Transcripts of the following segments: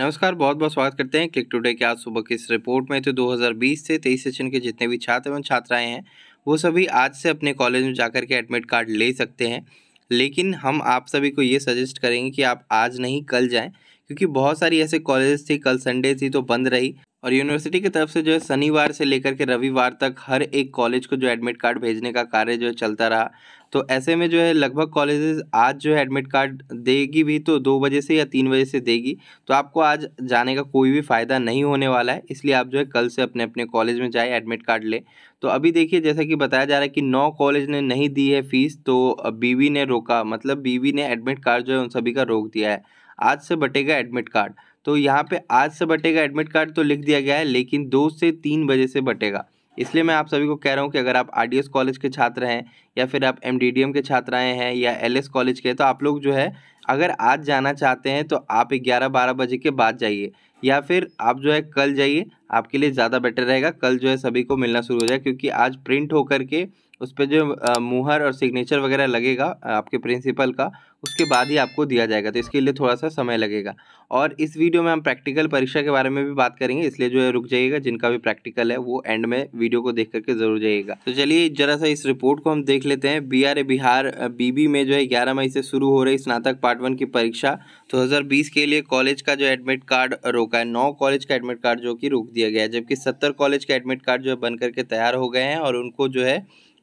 नमस्कार बहुत बहुत स्वागत करते हैं क्लिक टुडे के आज सुबह की इस रिपोर्ट में तो 2020 से 23 सेशन के जितने भी छात्र एवं छात्राएं हैं वो सभी आज से अपने कॉलेज में जाकर के एडमिट कार्ड ले सकते हैं लेकिन हम आप सभी को ये सजेस्ट करेंगे कि आप आज नहीं कल जाएं क्योंकि बहुत सारी ऐसे कॉलेज थी कल संडे थी तो बंद रही और यूनिवर्सिटी की तरफ से जो है शनिवार से लेकर के रविवार तक हर एक कॉलेज को जो एडमिट कार्ड भेजने का कार्य जो है चलता रहा तो ऐसे में जो है लगभग कॉलेजेस आज जो है एडमिट कार्ड देगी भी तो दो बजे से या तीन बजे से देगी तो आपको आज जाने का कोई भी फ़ायदा नहीं होने वाला है इसलिए आप जो है कल से अपने अपने कॉलेज में जाए एडमिट कार्ड ले तो अभी देखिए जैसा कि बताया जा रहा है कि नौ कॉलेज ने नहीं दी है फीस तो बीवी ने रोका मतलब बीवी ने एडमिट कार्ड जो है उन सभी का रोक दिया है आज से बटेगा एडमिट कार्ड तो यहाँ पे आज से बटेगा एडमिट कार्ड तो लिख दिया गया है लेकिन दो से तीन बजे से बटेगा इसलिए मैं आप सभी को कह रहा हूँ कि अगर आप आर कॉलेज के छात्र हैं या फिर आप एम के छात्राएँ हैं या एल कॉलेज के तो आप लोग जो है अगर आज जाना चाहते हैं तो आप ग्यारह बारह बजे के बाद जाइए या फिर आप जो है कल जाइए आपके लिए ज़्यादा बेटर रहेगा कल जो है सभी को मिलना शुरू हो जाए क्योंकि आज प्रिंट होकर के उस पर जो मुहर और सिग्नेचर वगैरह लगेगा आपके प्रिंसिपल का उसके बाद ही आपको दिया जाएगा तो इसके लिए थोड़ा सा समय लगेगा और इस वीडियो में हम प्रैक्टिकल परीक्षा के बारे में भी बात करेंगे इसलिए जो है रुक जाइएगा जिनका भी प्रैक्टिकल है वो एंड में वीडियो को देख करके जरूर जाइएगा तो चलिए जरा सा इस रिपोर्ट को हम देख लेते हैं बी बिहार बीबी में जो है ग्यारह मई से शुरू हो रही स्नातक पार्ट वन की परीक्षा 2020 के लिए कॉलेज का जो एडमिट कार्ड रोका है नौ कॉलेज का एडमिट कार्ड जो कि रोक दिया गया है जबकि सत्तर कॉलेज का एडमिट कार्ड जो है बन करके तैयार हो गए हैं और उनको जो है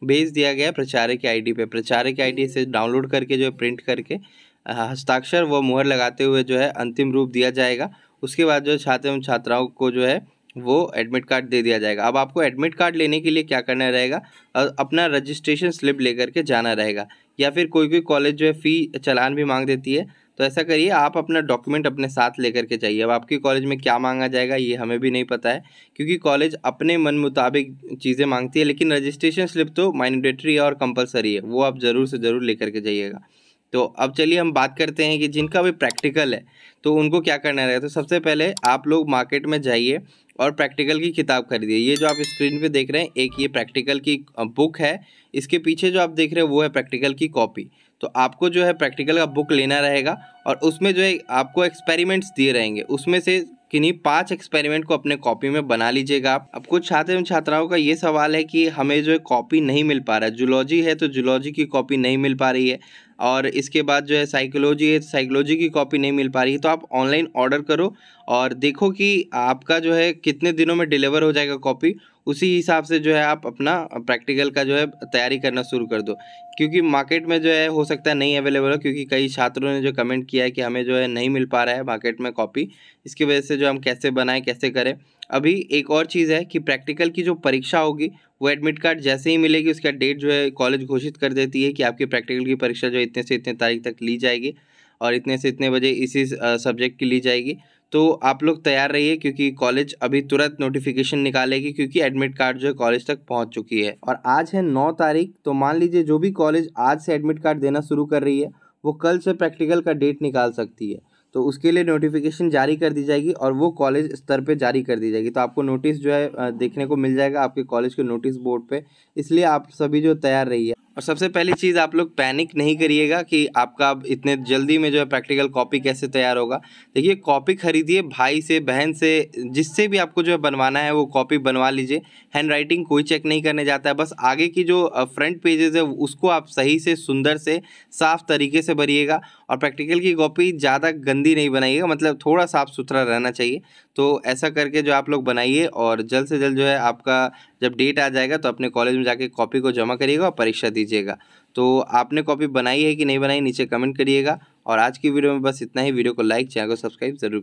भेज दिया गया प्रचारक की आईडी पे प्रचारक की आईडी से डाउनलोड करके जो है प्रिंट करके करके हस्ताक्षर व मुहर लगाते हुए जो है अंतिम रूप दिया जाएगा उसके बाद जो छात्र एवं छात्राओं को जो है वो एडमिट कार्ड दे दिया जाएगा अब आपको एडमिट कार्ड लेने के लिए क्या करना रहेगा अपना रजिस्ट्रेशन स्लिप लेकर के जाना रहेगा या फिर कोई कोई कॉलेज जो है फ़ी चलान भी मांग देती है तो ऐसा करिए आप अपना डॉक्यूमेंट अपने साथ लेकर के जाइए अब आपके कॉलेज में क्या मांगा जाएगा ये हमें भी नहीं पता है क्योंकि कॉलेज अपने मन मुताबिक चीज़ें मांगती है लेकिन रजिस्ट्रेशन स्लिप तो माइनडेटरी और कंपलसरी है वो आप ज़रूर से ज़रूर लेकर के जाइएगा तो अब चलिए हम बात करते हैं कि जिनका भी प्रैक्टिकल है तो उनको क्या करना रहेगा तो सबसे पहले आप लोग मार्केट में जाइए और प्रैक्टिकल की किताब खरीदिए ये जो आप स्क्रीन पे देख रहे हैं एक ये प्रैक्टिकल की बुक है इसके पीछे जो आप देख रहे हैं वो है प्रैक्टिकल की कॉपी तो आपको जो है प्रैक्टिकल का बुक लेना रहेगा और उसमें जो है आपको एक्सपेरिमेंट्स दिए रहेंगे उसमें से किन्हीं पांच एक्सपेरिमेंट को अपने कॉपी में बना लीजिएगा आप अब कुछ छात्र एवं छात्राओं का ये सवाल है कि हमें जो है कॉपी नहीं मिल पा रहा है जूलॉजी है तो जूलॉजी की कॉपी नहीं मिल पा रही है और इसके बाद जो है साइकोलॉजी है साइकोलॉजी की कॉपी नहीं मिल पा रही है तो आप ऑनलाइन ऑर्डर करो और देखो कि आपका जो है कितने दिनों में डिलीवर हो जाएगा कॉपी उसी हिसाब से जो है आप अपना प्रैक्टिकल का जो है तैयारी करना शुरू कर दो क्योंकि मार्केट में जो है हो सकता है नहीं अवेलेबल हो क्योंकि कई छात्रों ने जो कमेंट किया है कि हमें जो है नहीं मिल पा रहा है मार्केट में कॉपी इसकी वजह से जो हम कैसे बनाएं कैसे करें अभी एक और चीज़ है कि प्रैक्टिकल की जो परीक्षा होगी वो एडमिट कार्ड जैसे ही मिलेगी उसका डेट जो है कॉलेज घोषित कर देती है कि आपकी प्रैक्टिकल की परीक्षा जो इतने से इतने तारीख तक ली जाएगी और इतने से इतने बजे इसी सब्जेक्ट की ली जाएगी तो आप लोग तैयार रहिए क्योंकि कॉलेज अभी तुरंत नोटिफिकेशन निकालेगी क्योंकि एडमिट कार्ड जो है कॉलेज तक पहुंच चुकी है और आज है नौ तारीख तो मान लीजिए जो भी कॉलेज आज से एडमिट कार्ड देना शुरू कर रही है वो कल से प्रैक्टिकल का डेट निकाल सकती है तो उसके लिए नोटिफिकेशन जारी कर दी जाएगी और वो कॉलेज स्तर पे जारी कर दी जाएगी तो आपको नोटिस जो है देखने को मिल जाएगा आपके कॉलेज के नोटिस बोर्ड पे इसलिए आप सभी जो तैयार रहिए और सबसे पहली चीज़ आप लोग पैनिक नहीं करिएगा कि आपका अब इतने जल्दी में जो है प्रैक्टिकल कॉपी कैसे तैयार होगा देखिए कॉपी खरीदिए भाई से बहन से जिससे भी आपको जो है बनवाना है वो कॉपी बनवा लीजिए हैंड राइटिंग कोई चेक नहीं करने जाता है बस आगे की जो फ्रंट पेजेस है उसको आप सही से सुंदर से साफ तरीके से भरिएगा और प्रैक्टिकल की कॉपी ज़्यादा गंदी नहीं बनाइएगा मतलब थोड़ा साफ़ सुथरा रहना चाहिए तो ऐसा करके जो आप लोग बनाइए और जल्द से जल्द जो है आपका जब डेट आ जाएगा तो अपने कॉलेज में जाके कॉपी को जमा करिएगा और परीक्षा दीजिएगा तो आपने कॉपी बनाई है कि नहीं बनाई नीचे कमेंट करिएगा और आज की वीडियो में बस इतना ही वीडियो को लाइक चैनल को सब्सक्राइब जरूर